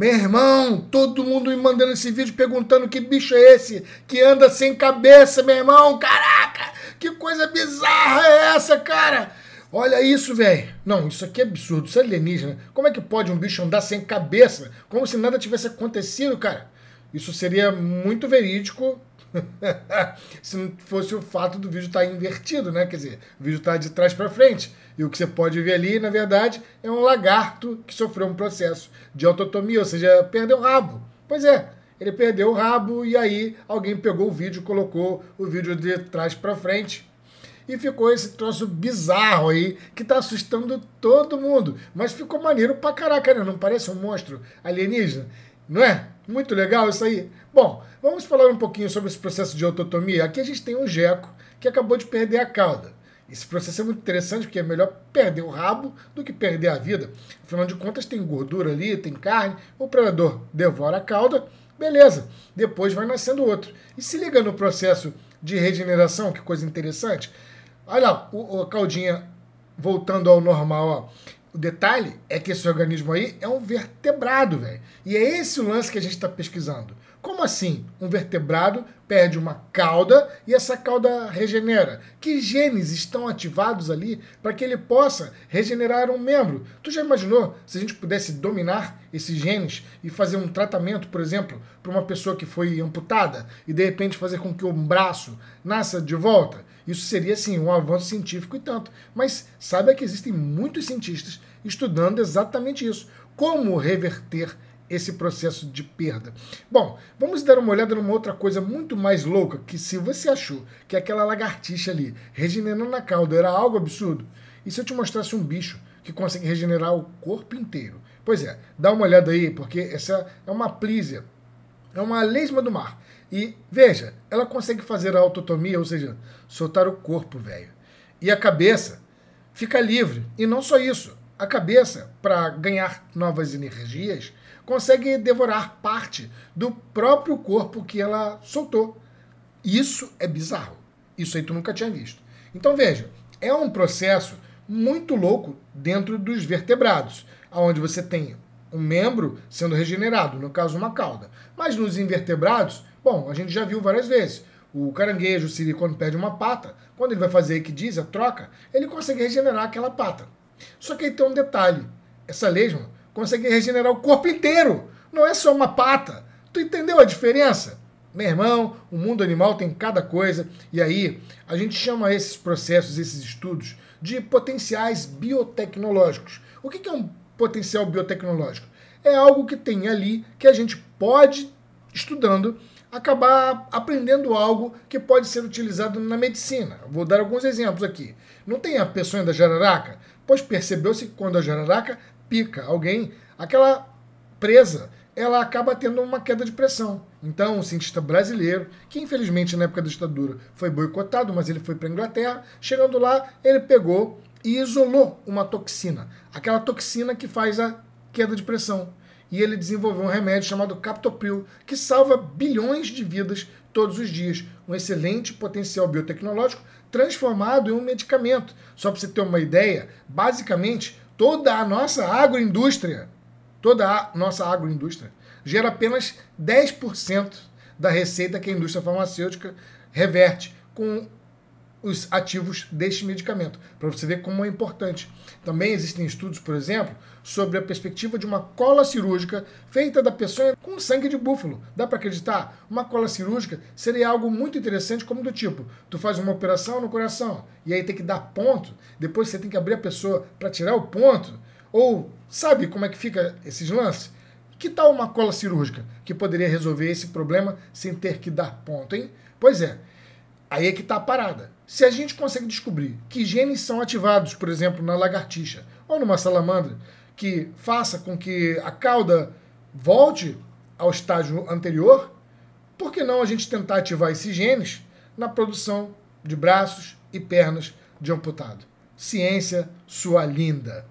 Meu irmão, todo mundo me mandando esse vídeo perguntando que bicho é esse que anda sem cabeça, meu irmão. Caraca, que coisa bizarra é essa, cara? Olha isso, velho. Não, isso aqui é absurdo, isso é alienígena. Como é que pode um bicho andar sem cabeça? Como se nada tivesse acontecido, cara? Isso seria muito verídico se não fosse o fato do vídeo estar tá invertido, né? Quer dizer, o vídeo está de trás para frente. E o que você pode ver ali, na verdade, é um lagarto que sofreu um processo de autotomia, ou seja, perdeu o rabo. Pois é, ele perdeu o rabo e aí alguém pegou o vídeo, colocou o vídeo de trás para frente. E ficou esse troço bizarro aí que tá assustando todo mundo. Mas ficou maneiro pra caraca, né? Não parece um monstro alienígena? Não é? Muito legal isso aí. Bom, vamos falar um pouquinho sobre esse processo de autotomia. Aqui a gente tem um geco que acabou de perder a cauda. Esse processo é muito interessante porque é melhor perder o rabo do que perder a vida. Afinal de contas, tem gordura ali, tem carne, o predador devora a cauda, beleza. Depois vai nascendo outro. E se liga no processo de regeneração, que coisa interessante. Olha lá, o, a caudinha voltando ao normal, ó. O detalhe é que esse organismo aí é um vertebrado, velho. E é esse o lance que a gente está pesquisando. Como assim? Um vertebrado perde uma cauda e essa cauda regenera. Que genes estão ativados ali para que ele possa regenerar um membro? Tu já imaginou se a gente pudesse dominar esses genes e fazer um tratamento, por exemplo, para uma pessoa que foi amputada e de repente fazer com que o braço nasça de volta? Isso seria, assim, um avanço científico e tanto. Mas saiba que existem muitos cientistas estudando exatamente isso. Como reverter esse processo de perda. Bom, vamos dar uma olhada numa outra coisa muito mais louca, que se você achou que aquela lagartixa ali, regenerando a cauda, era algo absurdo, e se eu te mostrasse um bicho que consegue regenerar o corpo inteiro? Pois é, dá uma olhada aí, porque essa é uma plísia, é uma lesma do mar. E veja, ela consegue fazer a autotomia, ou seja, soltar o corpo, velho. E a cabeça fica livre. E não só isso, a cabeça, para ganhar novas energias, consegue devorar parte do próprio corpo que ela soltou. Isso é bizarro. Isso aí tu nunca tinha visto. Então veja, é um processo muito louco dentro dos vertebrados, aonde você tem um membro sendo regenerado, no caso uma cauda. Mas nos invertebrados, Bom, a gente já viu várias vezes. O caranguejo, o ele quando perde uma pata, quando ele vai fazer a equidiza, troca, ele consegue regenerar aquela pata. Só que aí tem um detalhe. Essa lesma consegue regenerar o corpo inteiro. Não é só uma pata. Tu entendeu a diferença? Meu irmão, o mundo animal tem cada coisa. E aí, a gente chama esses processos, esses estudos, de potenciais biotecnológicos. O que é um potencial biotecnológico? É algo que tem ali que a gente pode, estudando, acabar aprendendo algo que pode ser utilizado na medicina. Vou dar alguns exemplos aqui. Não tem a peçonha da jararaca? Pois percebeu-se que quando a jararaca pica alguém, aquela presa, ela acaba tendo uma queda de pressão. Então, um cientista brasileiro, que infelizmente na época da ditadura foi boicotado, mas ele foi para a Inglaterra, chegando lá, ele pegou e isolou uma toxina, aquela toxina que faz a queda de pressão e ele desenvolveu um remédio chamado Captopril, que salva bilhões de vidas todos os dias. Um excelente potencial biotecnológico transformado em um medicamento. Só para você ter uma ideia, basicamente toda a nossa agroindústria, toda a nossa agroindústria gera apenas 10% da receita que a indústria farmacêutica reverte. Com os ativos deste medicamento, para você ver como é importante. Também existem estudos, por exemplo, sobre a perspectiva de uma cola cirúrgica feita da pessoa com sangue de búfalo. Dá para acreditar? Uma cola cirúrgica seria algo muito interessante, como do tipo: tu faz uma operação no coração e aí tem que dar ponto, depois você tem que abrir a pessoa para tirar o ponto. Ou sabe como é que fica esses lances? Que tal uma cola cirúrgica que poderia resolver esse problema sem ter que dar ponto, hein? Pois é. Aí é que está a parada. Se a gente consegue descobrir que genes são ativados, por exemplo, na lagartixa ou numa salamandra, que faça com que a cauda volte ao estágio anterior, por que não a gente tentar ativar esses genes na produção de braços e pernas de amputado? Ciência, sua linda!